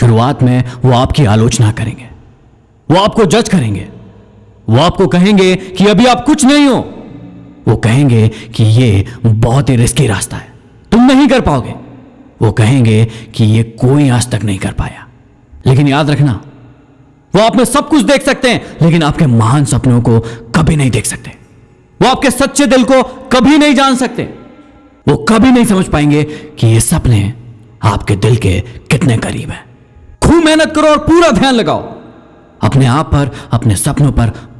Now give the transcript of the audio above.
शुरुआत में वो आपकी आलोचना करेंगे वो आपको जज करेंगे वो आपको कहेंगे कि अभी आप कुछ नहीं हो वो कहेंगे कि ये बहुत ही रिस्की रास्ता है तुम नहीं कर पाओगे वो कहेंगे कि ये कोई आज तक नहीं कर पाया लेकिन याद रखना वो आप में सब कुछ देख सकते हैं लेकिन आपके महान सपनों को कभी नहीं देख सकते वो आपके सच्चे दिल को कभी नहीं जान सकते वो कभी नहीं समझ पाएंगे कि ये सपने आपके दिल के कितने करीब हैं खूब मेहनत करो और पूरा ध्यान लगाओ अपने आप पर अपने सपनों पर